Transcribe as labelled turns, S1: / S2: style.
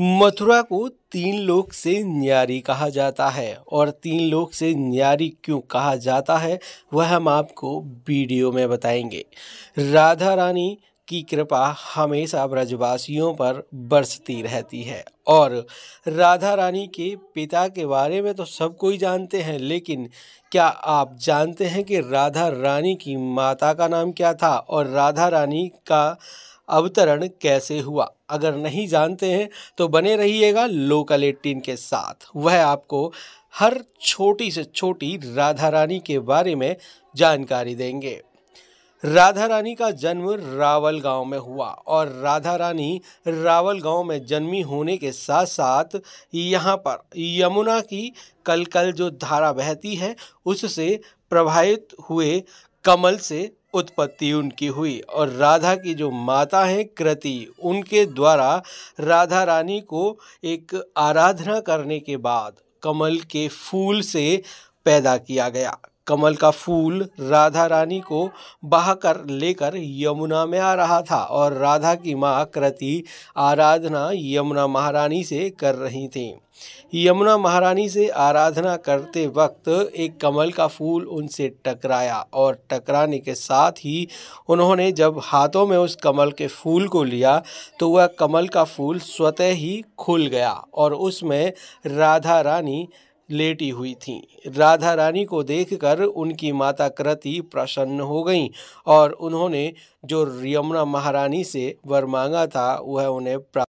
S1: मथुरा को तीन लोक से न्यारी कहा जाता है और तीन लोक से न्यारी क्यों कहा जाता है वह हम आपको वीडियो में बताएंगे राधा रानी की कृपा हमेशा ब्रजवासियों पर बरसती रहती है और राधा रानी के पिता के बारे में तो सब कोई जानते हैं लेकिन क्या आप जानते हैं कि राधा रानी की माता का नाम क्या था और राधा रानी का अवतरण कैसे हुआ अगर नहीं जानते हैं तो बने रहिएगा लोकल एटीन के साथ वह आपको हर छोटी से छोटी राधा रानी के बारे में जानकारी देंगे राधा रानी का जन्म रावल गांव में हुआ और राधा रानी रावल गांव में जन्मी होने के साथ साथ यहां पर यमुना की कल कल जो धारा बहती है उससे प्रभावित हुए कमल से उत्पत्ति उनकी हुई और राधा की जो माता हैं कृति उनके द्वारा राधा रानी को एक आराधना करने के बाद कमल के फूल से पैदा किया गया कमल का फूल राधा रानी को बहाकर लेकर यमुना में आ रहा था और राधा की माँ कृति आराधना यमुना महारानी से कर रही थी यमुना महारानी से आराधना करते वक्त एक कमल का फूल उनसे टकराया और टकराने के साथ ही उन्होंने जब हाथों में उस कमल के फूल को लिया तो वह कमल का फूल स्वतः ही खुल गया और उसमें राधा रानी लेटी हुई थीं राधा रानी को देखकर उनकी माता कृति प्रसन्न हो गईं और उन्होंने जो यमुना महारानी से वर मांगा था वह उन्हें प्राप्त